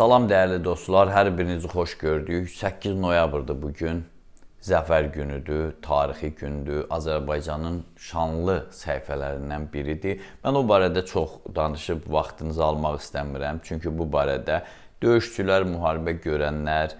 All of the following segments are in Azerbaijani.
Salam dəyərli dostlar, hər birinizi xoş gördük. 8 noyabrdır bu gün. Zəfər günüdür, tarixi gündür. Azərbaycanın şanlı səhifələrindən biridir. Mən o barədə çox danışıb vaxtınızı almaq istəmirəm. Çünki bu barədə döyüşçülər, müharibə görənlər,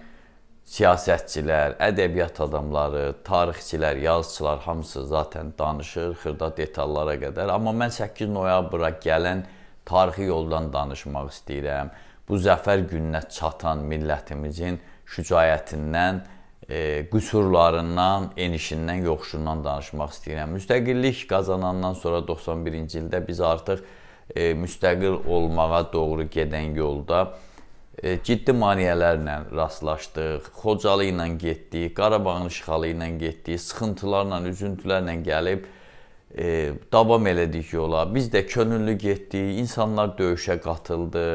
siyasətçilər, ədəbiyyat adamları, tarixçilər, yazıçılar hamısı zaten danışır xırda detallara qədər. Amma mən 8 noyabra gələn tarixi yoldan danışmaq istəyirəm bu zəfər gününə çatan millətimizin şücaətindən, e, qüsurlarından, enişindən, yoxuşundan danışmaq istəyirəm. Müstəqillik qazanandan sonra 91-ci ildə biz artıq e, müstəqil olmağa doğru gedən yolda e, ciddi maneələrlə rastlaşdıq. Xocalı ilə getdik, Qarabağın işğalı ilə getdik, sıxıntılarla, üzüntülərlə gəlib e, davam elədik yola. Biz də könüllü getdik, insanlar döyüşə qatıldı.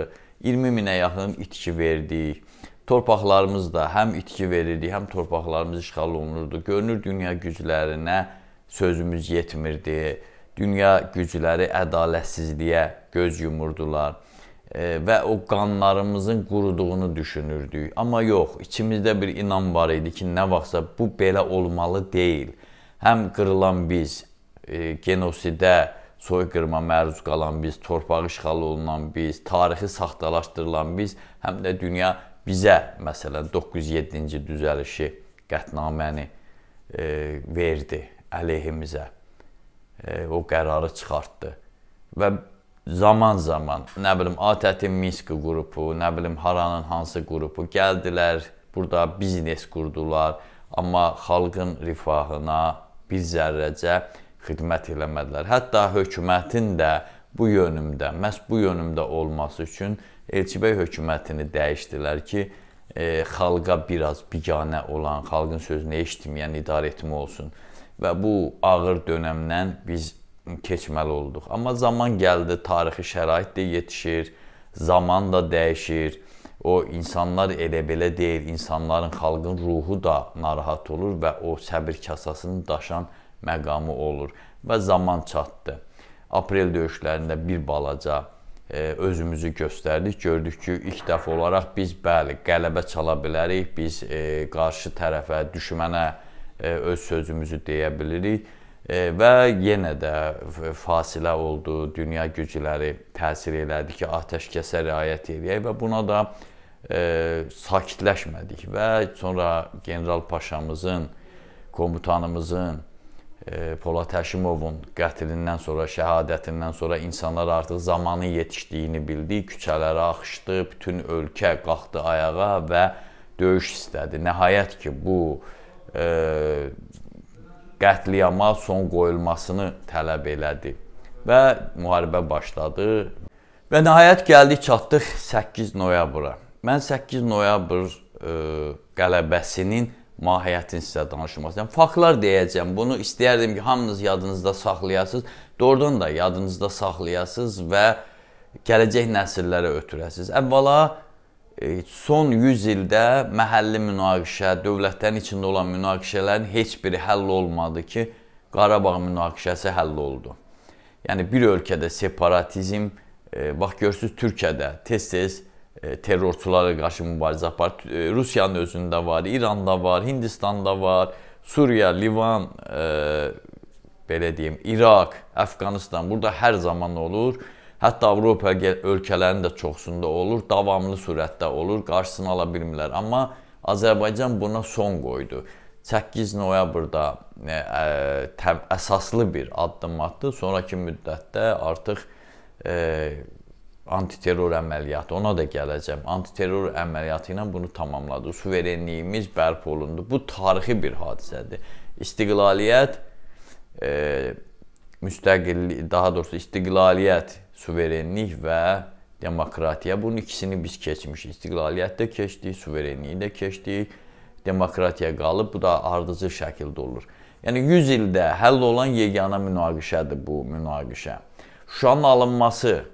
20 minə yaxın itki verdik. Torpaqlarımızda həm itki verirdik, həm torpaqlarımız işğal olunurdu. Görünür dünya güclərinə sözümüz yetmirdi. Dünya gücləri ədalətsizliyə göz yumurdular e, və o qanlarımızın quruduğunu düşünürdük. Amma yox, içimizdə bir inam var idi ki, nə vaxtsa bu belə olmalı deyil. Həm qırılan biz e, genosidə soyqırıma məruz qalan biz, torpaq işğalı olunan biz, tarixi saxtalaşdırılan biz, həm də dünya bizə məsələn 907-ci düzəlişi qətnaməni e, verdi əleyhimizə. E, o qərarı çıxartdı. Və zaman-zaman, nə bilim, ATƏT-in Minsk qrupu, nə bilim, haranın hansı qrupu gəldilər, burada biznes qurdular, amma xalqın rifahına bir zərrəcə xidmət eləmədilər. Hətta hökumətin də bu yönümdə, məhz bu yönümdə olması üçün Elçibəy hökumətini dəyişdilər ki, e, xalqa biraz biganə olan, xalqın sözünü eşitməyən idarəetmə olsun. Və bu ağır dönəmdən biz keçməli olduq. Amma zaman gəldi, tarixi şərait də yetişir, zaman da dəyişir. O insanlar elə belə deyil, insanların, xalqın ruhu da narahat olur və o səbir kasasını daşan məqamı olur və zaman çatdı. Aprel döyüşlərində bir balaca e, özümüzü göstərdik. Gördük ki, ilk dəfə olaraq biz bəli, qələbə çala bilərik. Biz e, qarşı tərəfə, düşmənə e, öz sözümüzü deyə bilirik e, və yenə də fasilə oldu. Dünya gücləri təsir elədi ki, atəşkəsə riayət eləyək və buna da e, sakitləşmədik və sonra general paşamızın, komutanımızın Polad Həşimovun qətlindən sonra, şəhadətindən sonra insanlar artıq zamanı yetişdiyini bildi, küçələrə axışdı, bütün ölkə qalxdı ayağa və döyüş istədi. Nəhayət ki, bu e, qətliyama son qoyulmasını tələb elədi və müharibə başladı. Və nəhayət gəldik, çatdıq 8 noyabra. Mən 8 noyabr e, qələbəsinin mahiyyətini sizə danışmaq istəyirəm. Faktlar deyəcəm. Bunu istəyərdim ki, hamınız yadınızda saxlayasınız. Doğrudan da yadınızda saxlayasınız və gələcək nəsillərə ötürəsiniz. Əvvəla e, son 100 ildə məhəlli münaqişə, dövlətlərin içində olan münaqişələrin heç biri həll olmadı ki, Qarabağ münaqişəsi həll oldu. Yəni bir ölkədə separatizm, e, bax görürsüz Türkiyədə tez-tez E, terrorçulara qarşı mübarizə apar. E, Rusiyanın özündə var, İranda var, Hindistanda var, Suriya, Livan, e, belə deyim, İraq, Əfqanistan burada hər zaman olur. Hətta Avropa ölkələrinin də çoxsunda olur, davamlı sürətdə olur, qarşısını ala bilmirlər. Amma Azərbaycan buna son qoydu. 8 noyabrda ə, ə, əsaslı bir addım atdı. Sonrakı müddətdə artıq ə, antiterror əməliyyatı, ona da gələcəm. Antiterror əməliyyatı ilə bunu tamamladı. Suverenliyimiz bərpa olundu. Bu tarixi bir hadisədir. İstiqlaliyyət e, müstəqillik, daha doğrusu istiqlaliyyət, suverenlik və demokratiya. Bunun ikisini biz keçmişik. İstiqlaliyyət də keçdik, suverenliyi də keçdik. Demokratiya qalıb, bu da ardıcıl şəkildə olur. Yəni 100 ildə həll olan yeganə münaqişədir bu münaqişə. Şuşanın alınması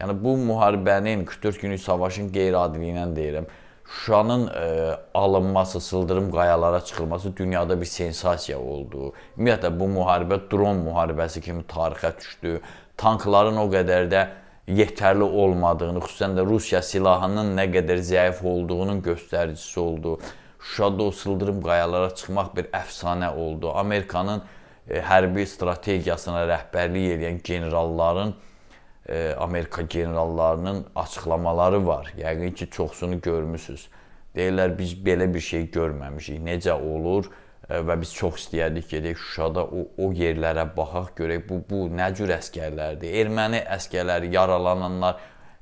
Yəni bu müharibənin, Kütürk-Günü savaşın qeyri-adiliyi ilə deyirəm. Şuşanın ə, e, alınması, sıldırım qayalara çıxılması dünyada bir sensasiya oldu. Ümumiyyətlə bu müharibə dron müharibəsi kimi tarixə düşdü. Tankların o qədər də yetərli olmadığını, xüsusən də Rusiya silahının nə qədər zəif olduğunun göstəricisi oldu. Şuşada o sıldırım qayalara çıxmaq bir əfsanə oldu. Amerikanın ə, e, hərbi strategiyasına rəhbərlik edən generalların e, Amerika generallarının açıqlamaları var. Yəqin ki, çoxsunu görmüsüz. Deyirlər biz belə bir şey görməmişik. Necə olur? E, və biz çox istəyərdik gedək Şuşada o o yerlərə baxaq, görək bu bu nə cür əskərlərdir. Erməni əskərləri yaralananlar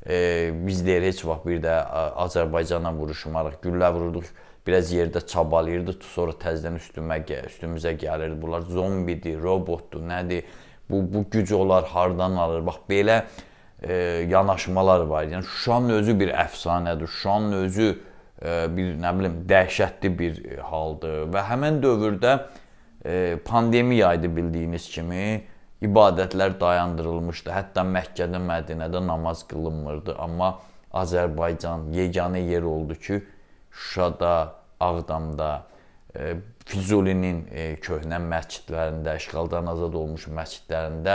e, biz deyir heç vaxt bir də Azərbaycanla vuruşmarıq, güllə vururduq, biraz yerdə çabalayırdı, sonra təzədən üstümə üstümüzə gəlirdi. Bunlar zombidir, robotdur, nədir? Bu, bu güc onlar hardan alır? Bax, belə e, yanaşmalar var. Yəni, Şuşanın özü bir əfsanədir. Şuşanın özü e, bir, nə bilim, dəhşətli bir e, haldır. Və həmən dövrdə e, pandemiyaydı bildiyiniz kimi. İbadətlər dayandırılmışdı. Hətta Məkkədə, Mədinədə namaz qılınmırdı. Amma Azərbaycan yeganə yer oldu ki, Şuşada, Ağdamda, e, Füzulinin e, köhnə məscidlərində, işğaldan azad olmuş məscidlərində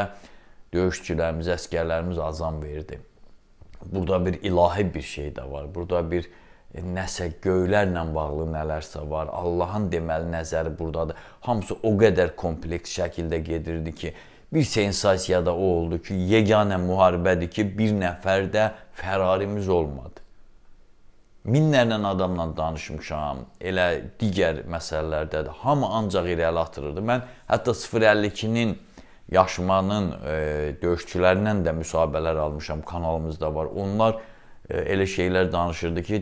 döyüşçülərimiz, əskərlərimiz azam verdi. Burada bir ilahi bir şey də var. Burada bir e, nəsə göylərlə bağlı nələrsə var. Allahın deməli nəzəri burdadır. Hamısı o qədər kompleks şəkildə gedirdi ki, bir sensasiya da o oldu ki, yeganə müharibədir ki, bir nəfər də fərarimiz olmadı minlərlə adamla danışmışam, elə digər məsələlərdə də hamı ancaq irəli atırdı. Mən hətta 052-nin yaşmanın e, döyüşçülərindən də müsahibələr almışam, kanalımızda var. Onlar e, elə şeylər danışırdı ki,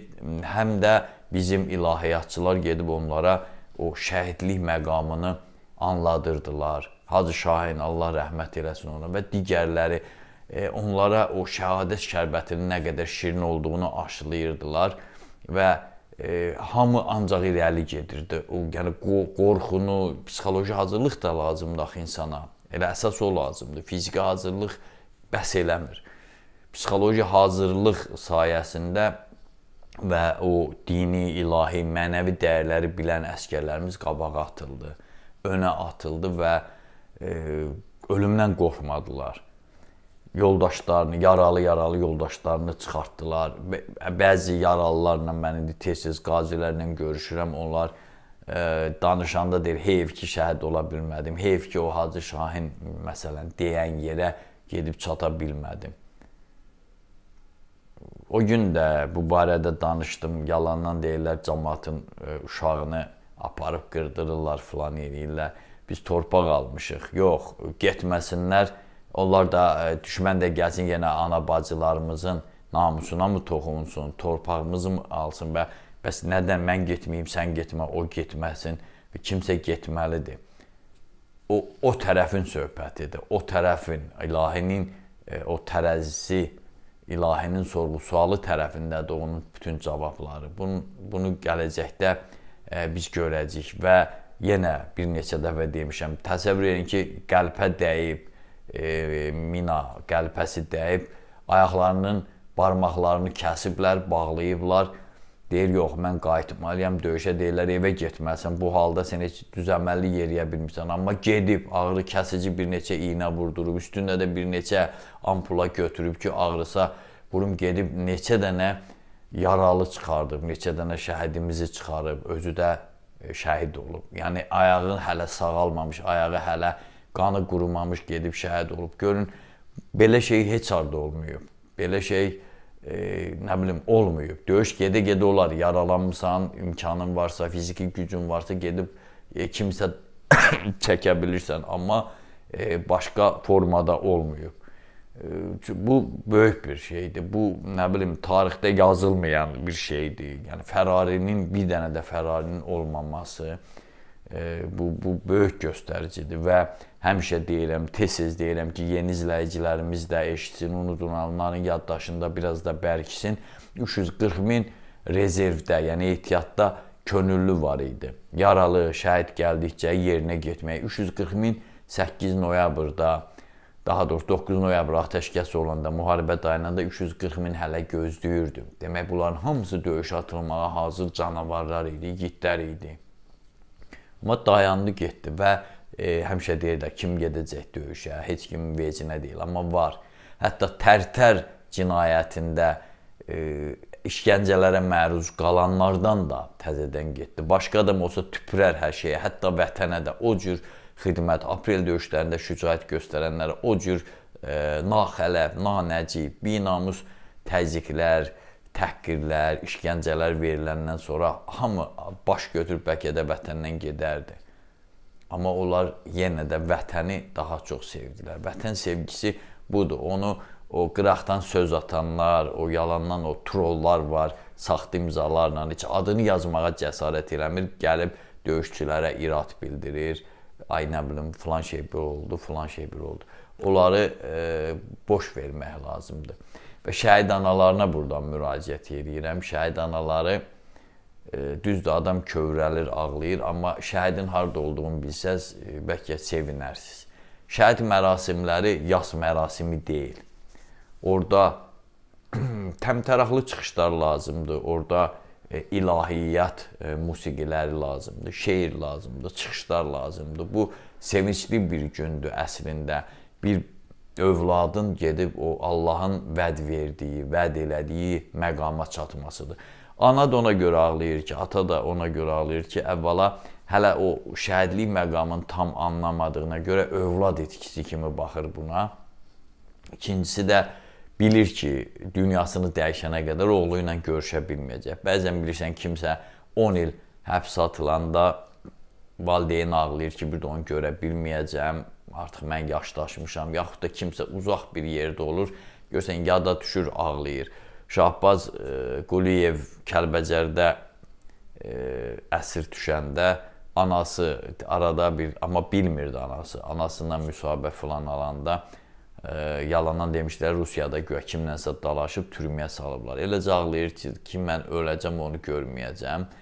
həm də bizim ilahiyyatçılar gedib onlara o şəhidlik məqamını anladırdılar. Hacı Şahin Allah rəhmət eləsin ona və digərləri e, onlara o şəhadət şərbətinin nə qədər şirin olduğunu aşılayırdılar və e, hamı ancaq irəli gedirdi. O yəni qorxunu, psixoloji hazırlıq da lazımdır axı insana. Elə əsas o lazımdır. Fiziki hazırlıq bəs eləmir. Psixoloji hazırlıq sayəsində və o dini, ilahi, mənəvi dəyərləri bilən əsgərlərimiz qabağa atıldı, önə atıldı və e, ölümdən qorxmadılar yoldaşlarını, yaralı-yaralı yoldaşlarını çıxartdılar. Bəzi yaralılarla mən indi tez-tez qazilərlə görüşürəm. Onlar ə, e, danışanda deyir, heyf ki, şəhid ola bilmədim. Heyf ki, o Hacı Şahin məsələn deyən yerə gedib çata bilmədim. O gün də bu barədə danışdım. Yalandan deyirlər, cəmaatın e, uşağını aparıb qırdırırlar, filan eləyirlər. Biz torpaq almışıq. Yox, getməsinlər Onlar da e, düşmən də gəlsin yenə ana bacılarımızın namusuna mı toxunsun, torpağımızı mı alsın və bəs nədən mən getməyim, sən getmə, o getməsin və kimsə getməlidir. O o tərəfin söhbətidir. O tərəfin ilahinin e, o tərəzisi ilahinin sorğu-sualı tərəfindədir onun bütün cavabları. Bunu bunu gələcəkdə e, biz görəcəyik və yenə bir neçə dəfə demişəm, təsəvvür edin ki, qəlbə dəyib e, mina qəlpəsi dəyib, ayaqlarının barmaqlarını kəsiblər, bağlayıblar. Deyir, yox, mən qayıtmalıyam, döyüşə deyirlər, evə getməlisən. Bu halda sən heç düzəməlli yeriyə bilmirsən. Amma gedib ağrı kəsici bir neçə iynə vurdurub, üstündə də bir neçə ampula götürüb ki, ağrısa burum gedib neçə dənə yaralı çıxardıb, neçə dənə şəhidimizi çıxarıb, özü də şəhid olub. Yəni ayağı hələ sağalmamış, ayağı hələ qanı qurumamış gedib şəhid olub. Görün, belə şey heç harda olmayıb. Belə şey e, nə bilim olmayıb. Döyüş gedə-gedə olar. Yaralanmısan, imkanın varsa, fiziki gücün varsa gedib e, kimsə çəkə bilirsən, amma e, başqa formada olmayıb. E, bu böyük bir şeydir. Bu nə bilim tarixdə yazılmayan bir şeydir. Yəni Ferrari-nin bir dənə də Ferrari-nin olmaması, e, bu, bu böyük göstəricidir və həmişə deyirəm, tez-tez deyirəm ki, yeni izləyicilərimiz də eşitsin, unudulanların yaddaşında biraz da bərkisin. 340 min rezervdə, yəni ehtiyatda könüllü var idi. Yaralı, şəhid gəldikcə yerinə getmək. 340 min 8 noyabrda, daha doğrusu 9 noyabr atəşkəs olanda, müharibə dayananda 340 min hələ gözləyirdi. Demək, bunların hamısı döyüşə atılmağa hazır canavarlar idi, igidlər idi. Amma dayandı, getdi və e, həmişə deyirlər kim gedəcək döyüşə, heç kimin vecinə deyil, amma var. Hətta Tərtər cinayətində e, işgəncələrə məruz qalanlardan da təzədən getdi. Başqa adam olsa tüpürər hər şeyə, hətta vətənə də o cür xidmət, aprel döyüşlərində şücaət göstərənlərə o cür e, naxələf, nanəcib, binamus təzyiqlər, təhqirlər, işgəncələr veriləndən sonra hamı baş götürüb bəlkə də vətəndən gedərdi. Amma onlar yenə də vətəni daha çox sevdilər. Vətən sevgisi budur. Onu o qıraqdan söz atanlar, o yalandan o trollar var, saxta imzalarla heç adını yazmağa cəsarət eləmir, gəlib döyüşçülərə irad bildirir. Ay nə bilim, falan şey belə oldu, falan şey belə oldu. Onları e, boş vermək lazımdır. Və şəhid analarına buradan müraciət edirəm. Şəhid anaları e, düzdür, adam kövrəlir, ağlayır, amma şəhidin harda olduğunu bilsəz, e, bəlkə sevinərsiniz. Şəhid mərasimləri yas mərasimi deyil. Orda təmtəraqlı çıxışlar lazımdır. Orda e, ilahiyyat musiqiləri lazımdır, şeir lazımdır, çıxışlar lazımdır. Bu sevincli bir gündür əslində. Bir övladın gedib o Allahın vəd verdiyi, vəd elədiyi məqama çatmasıdır. Ana da ona görə ağlayır ki, ata da ona görə ağlayır ki, əvvəla hələ o şəhidlik məqamını tam anlamadığına görə övlad etkisi kimi baxır buna. İkincisi də bilir ki, dünyasını dəyişənə qədər oğlu ilə görüşə bilməyəcək. Bəzən bilirsən kimsə 10 il həbs atılanda valideyn ağlayır ki, bir də onu görə bilməyəcəm, artıq mən yaşdaşmışam, yaxud da kimsə uzaq bir yerdə olur, görsən yada düşür, ağlayır. Şahbaz e, Quliyev Kəlbəcərdə e, əsir düşəndə anası arada bir amma bilmirdi anası. Anasından müsahibə filan alanda e, yalandan demişdilər Rusiyada guya kimlənsə dalaşıb türməyə salıblar. Eləcə ağlayır ki, kim mən öləcəm onu görməyəcəm. E,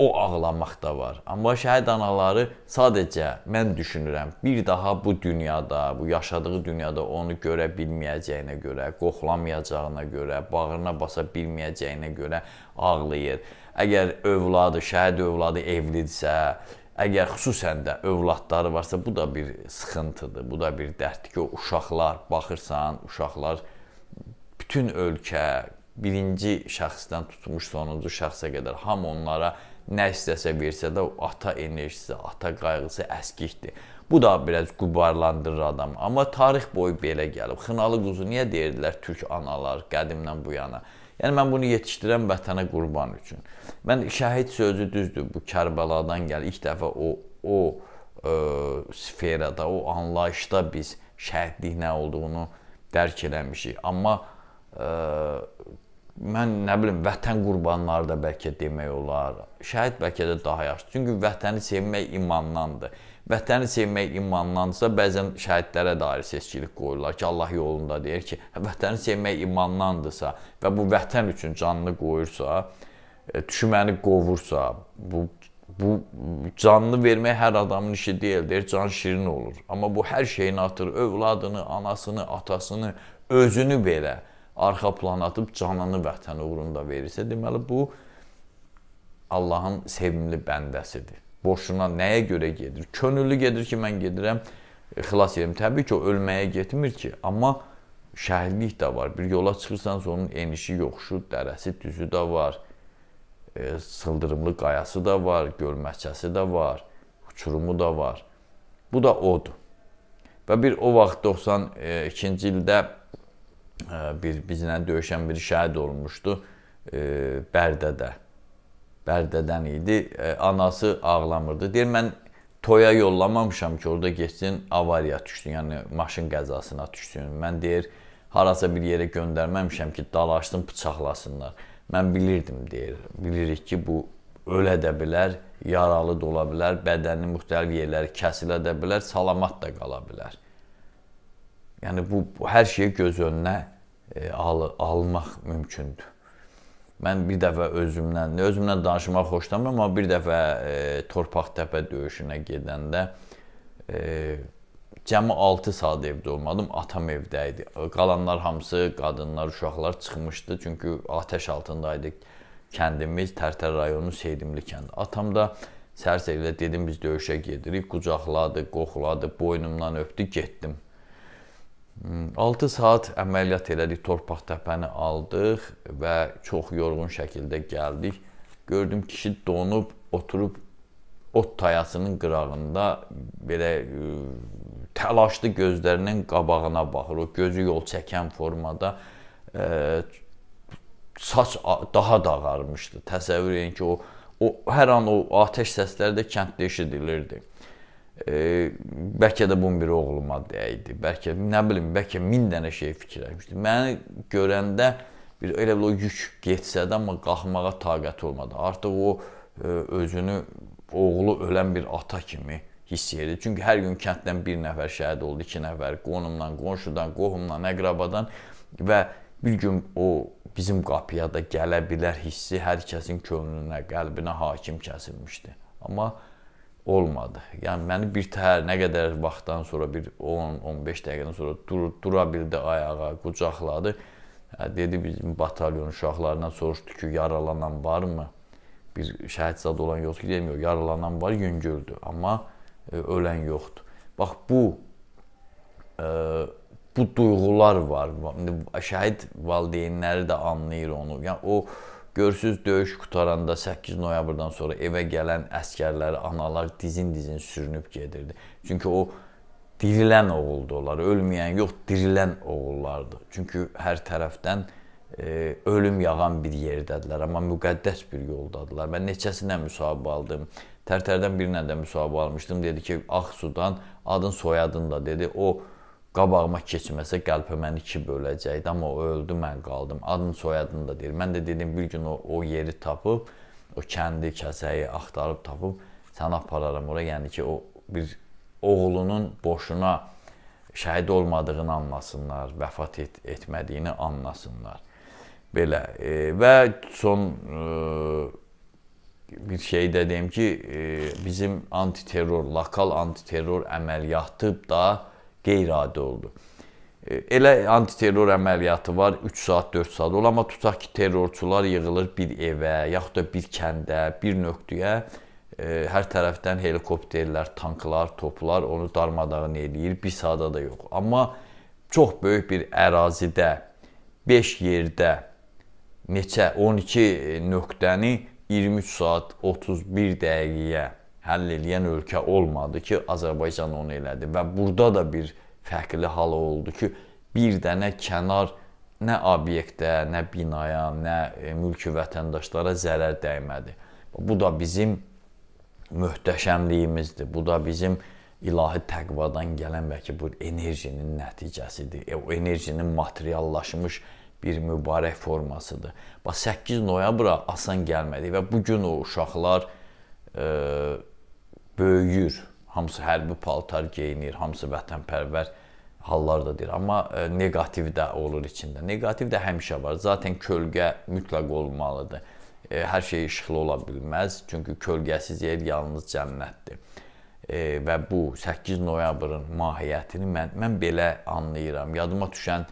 o ağlamaq da var. Amma şəhid anaları sadəcə mən düşünürəm, bir daha bu dünyada, bu yaşadığı dünyada onu görə bilməyəcəyinə görə, qoxlamayacağına görə, bağrına basa bilməyəcəyinə görə ağlayır. Əgər övladı, şəhid övladı evlidirsə, əgər xüsusən də övladları varsa, bu da bir sıxıntıdır, bu da bir dərddir ki, o uşaqlar, baxırsan, uşaqlar bütün ölkə birinci şəxsdən tutmuş sonuncu şəxsə qədər ham onlara nə istəsə versə də ata enerjisi, ata qayğısı əskikdir. Bu da biraz qubarlandırır adamı. Amma tarix boyu belə gəlib. Xınalı quzu niyə deyirdilər türk analar qədimdən bu yana? Yəni mən bunu yetişdirən vətənə qurban üçün. Mən şəhid sözü düzdür, bu Kərbəladan gəlir. İlk dəfə o o ə, e, sferada, o anlayışda biz şəhidlik nə olduğunu dərk eləmişik. Amma ə, e, mən nə bilim vətən qurbanları da bəlkə demək olar. Şəhid bəlkə də daha yaxşı. Çünki vətəni sevmək imandandır. Vətəni sevmək imandansa, bəzən şəhidlərə dair seçkilik qoyurlar ki, Allah yolunda deyir ki, vətəni sevmək imandandırsa və bu vətən üçün canını qoyursa, e, düşməni qovursa, bu bu canını vermək hər adamın işi deyildir, can şirin olur. Amma bu hər şeyin atır, övladını, anasını, atasını, özünü belə arxa plan atıb canını vətən uğrunda verirsə, deməli bu Allahın sevimli bəndəsidir. Boşuna nəyə görə gedir? Könüllü gedir ki, mən gedirəm, e, xilas edim. Təbii ki, o ölməyə getmir ki, amma şəhidlik də var. Bir yola çıxırsan, onun enişi, yoxuşu, dərəsi, düzü də var. E, sıldırımlı qayası da var, görməçəsi də var, uçurumu da var. Bu da odur. Və bir o vaxt 92-ci e, ildə bir bizlə döyüşən biri şəhid olmuşdu Bərdədə. Bərdədən idi. Anası ağlamırdı. Deyir mən toya yollamamışam ki, orada getsin avariya düşsün, yəni maşın qəzasına düşsün. Mən deyir harasa bir yerə göndərməmişəm ki, dalaşsın, bıçaqlasınlar. Mən bilirdim deyir. Bilirik ki, bu ölə də bilər, yaralı da ola bilər, bədəninin müxtəlif yerləri kəsilə də bilər, salamat da qala bilər. Yəni bu, bu hər şeyi göz önünə e, al almaq mümkündür. Mən bir dəfə özümdən, özümdən danışmaq xoşlamıram, amma bir dəfə e, Torpaqtepe döyüşünə gedəndə e, cəmi 6 saat evdə olmadım, atam evdə idi. Qalanlar hamısı qadınlar, uşaqlar çıxmışdı, çünki atəş altında idi kəndimiz, Tərtər rayonu Seydimli kəndi. Atam da sərsəvlə dedim biz döyüşə gedirik, qucaqladı, qoxuladı, boynumdan öpdü, getdim. 6 saat əməliyyat elədik, torpaq təpəni aldıq və çox yorğun şəkildə gəldik. Gördüm kişi donub, oturub ot tayasının qırağında belə ə, e, təlaşlı gözlərinin qabağına baxır. O gözü yol çəkən formada ə, e, saç daha da ağarmışdı. Təsəvvür edin ki, o o hər an o atəş səsləri də kənddə eşidilirdi e, bəlkə də bunun biri oğluma dəydi. Bəlkə nə bilim, bəlkə 1000 dənə şey fikirləşmişdi. Məni görəndə bir elə bir o yük getsə də amma qalxmağa taqəti olmadı. Artıq o e, özünü oğlu ölən bir ata kimi hiss edirdi. Çünki hər gün kənddən bir nəfər şəhid oldu, iki nəfər qonumdan, qonşudan, qohumdan, əqrabadan və bir gün o bizim qapıya da gələ bilər hissi hər kəsin könlünə, qəlbinə hakim kəsilmişdi. Amma olmadı. Yəni məni bir təhər nə qədər vaxtdan sonra bir 10-15 dəqiqədən sonra dur, dura bildi ayağa, qucaqladı. Hə, dedi bizim batalyon uşaqlarından soruşdu ki, yaralanan varmı? Bir şəhid zad olan yoxdur ki, demiyor. Yaralanan var, yüngüldür, amma e, ölən yoxdur. Bax bu e, bu duyğular var. İndi şəhid valideynləri də anlayır onu. Yəni o Görürsüz döyüş qutaranda 8 noyabrdan sonra evə gələn əskərləri analar dizin-dizin sürünüb gedirdi. Çünki o dirilən oğuldu onlar, ölməyən yox, dirilən oğullardı. Çünki hər tərəfdən e, ölüm yağan bir yerdədilər, amma müqəddəs bir yoldadılar. Mən neçəsinə müsahibə aldım. Tərtərdən birinə də müsahibə almışdım. Dedi ki, Ağsudan adın, soyadın da dedi. O qabağıma keçməsə qəlpə məni iki böləcəkdi, amma o öldü, mən qaldım. Adını, soyadını da deyir. Mən də dedim bir gün o, o yeri tapıb, o kəndi, kəsəyi axtarıb tapıb səni apararam ora, yəni ki, o bir oğlunun boşuna şəhid olmadığını anlasınlar, vəfat et, etmədiyini anlasınlar. Belə e, və son e, bir şey də deyim ki, e, bizim antiterror, lokal antiterror əməliyyatı da qeyri-adi oldu. E, elə antiterror əməliyyatı var, 3 saat, 4 saat olur, amma tutaq ki, terrorçular yığılır bir evə, yaxud da bir kəndə, bir nöqtəyə e, hər tərəfdən helikopterlər, tanklar, toplar onu darmadağın eləyir. Bir saata da yox. Amma çox böyük bir ərazidə 5 yerdə neçə 12 nöqtəni 23 saat 31 dəqiqəyə həll eləyən ölkə olmadı ki, Azərbaycan onu elədi və burada da bir fərqli hal oldu ki, bir dənə kənar nə obyektə, nə binaya, nə e, mülki vətəndaşlara zərər dəymədi. Bu da bizim möhtəşəmliyimizdir. Bu da bizim ilahi təqvadan gələn bəlkə bu enerjinin nəticəsidir. E, o enerjinin materiallaşmış bir mübarək formasıdır. Bax 8 noyabra asan gəlmədi və bu gün o uşaqlar e, böyüyür. Hamısı hərbi paltar geyinir, hamısı vətənpərvər hallardadır. Amma e, neqativ də olur içində. Neqativ də həmişə var. Zaten kölgə mütləq olmalıdır. E, hər şey işıqlı ola bilməz, çünki kölgəsiz yer yalnız cənnətdir. E, və bu 8 noyabrın mahiyyətini mən mən belə anlayıram. Yadıma düşən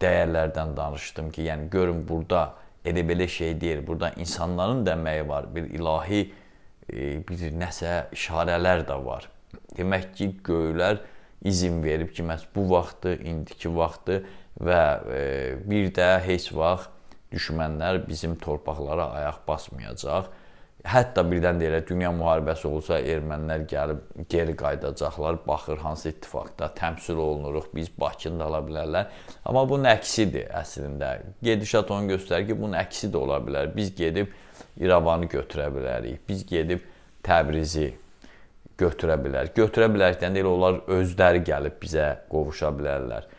dəyərlərdən danışdım ki, yəni görün burada elə belə şey deyil. Burada insanların da əməyi var. Bir ilahi E, bir nəsə işarələr də var. Demək ki, göylər izin verib ki, məhz bu vaxtı, indiki vaxtı və e, bir də heç vaxt düşmənlər bizim torpaqlara ayaq basmayacaq. Hətta birdən deyirlər, dünya müharibəsi olsa ermənilər gəlib geri qayıdacaqlar. Baxır hansı ittifaqda təmsil olunuruq, biz Bakını da ala bilərlər. Amma bunun əksidir əslində. Gedişat onu göstərir ki, bunun əksi də ola bilər. Biz gedib İrəvanı götürə bilərik. Biz gedib Təbrizi götürə bilər. Götürə bilərkən elə onlar özləri gəlib bizə qovuşa bilərlər.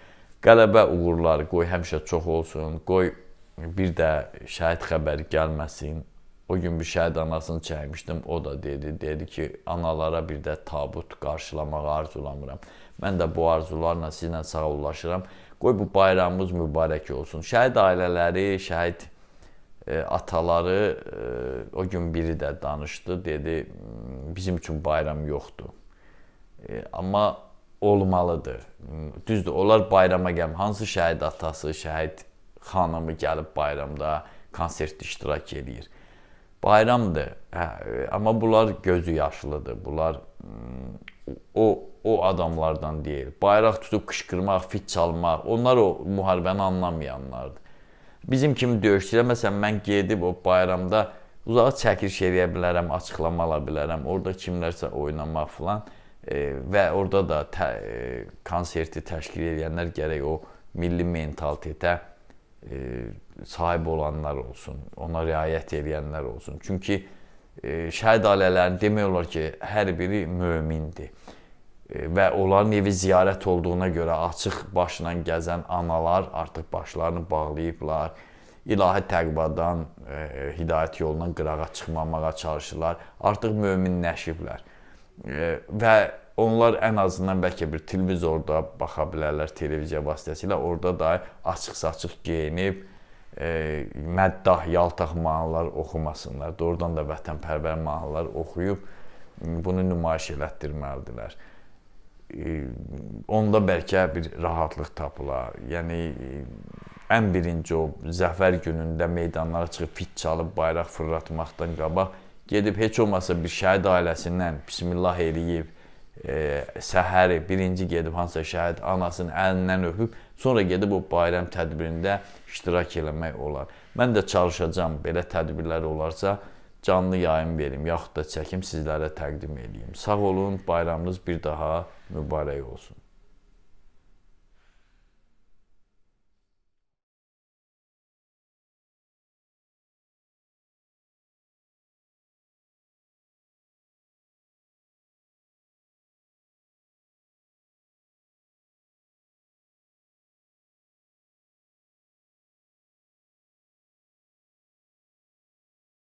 Qələbə uğurları qoy həmişə çox olsun. Qoy bir də şəhid xəbəri gəlməsin. O gün bir şəhid anasını çəkmişdim, o da dedi, dedi ki, analara bir də tabut qarşılamağı arzulamıram. Mən də bu arzularla sizlə sağollaşıram. Qoy bu bayramımız mübarək olsun. Şəhid ailələri, şəhid e, ataları e, o gün biri də danışdı, dedi, bizim üçün bayram yoxdur. E, amma olmalıdır. Düzdür, onlar bayrama gəlmir. Hansı şəhid atası, şəhid xanımı gəlib bayramda konsertdə iştirak eləyir bayramdır. Hə, e, amma bunlar gözü yaşlıdır. Bunlar mm, o o adamlardan deyil. Bayraq tutub qışqırmaq, fit çalmaq, onlar o müharibəni anlamayanlardır. Bizim kimi döyüşçülər məsələn mən gedib o bayramda uzağa çəkiliş eləyə bilərəm, açıqlama ala bilərəm, orada kimlərsə oynamaq filan e, və orada da tə, e, konserti təşkil edənlər gərək o milli mentalitetə e, sahib olanlar olsun, ona riayət edənlər olsun. Çünki e, şəhid ailələrin demək olar ki, hər biri mömindir. E, və onların evi ziyarət olduğuna görə açıq başla gəzən analar artıq başlarını bağlayıblar. İlahi təqvadan, e, hidayət yolundan qırağa çıxmamağa çalışırlar. Artıq möminləşiblər. E, və onlar ən azından bəlkə bir televizorda baxa bilərlər televiziya vasitəsilə. Orada da açıq-saçıq geyinib, Məddah, Yaltaq mahnılar oxumasınlar. Doğrudan da vətənpərvər mahnılar oxuyub bunu nümayiş elətdirməlidirlər. Onda bəlkə bir rahatlıq tapılar. Yəni ən birinci o zəfər günündə meydanlara çıxıb fit çalıb bayraq fırlatmaqdan qabaq gedib heç olmasa bir şəhid ailəsindən bismillah eləyib e, səhəri birinci gedib hansısa şəhid anasının əlindən öpüb, sonra gedib o bayram tədbirində iştirak eləmək olar. Mən də çalışacağam belə tədbirlər olarsa canlı yayım verim, yaxud da çəkim sizlərə təqdim edeyim. Sağ olun, bayramınız bir daha mübarək olsun.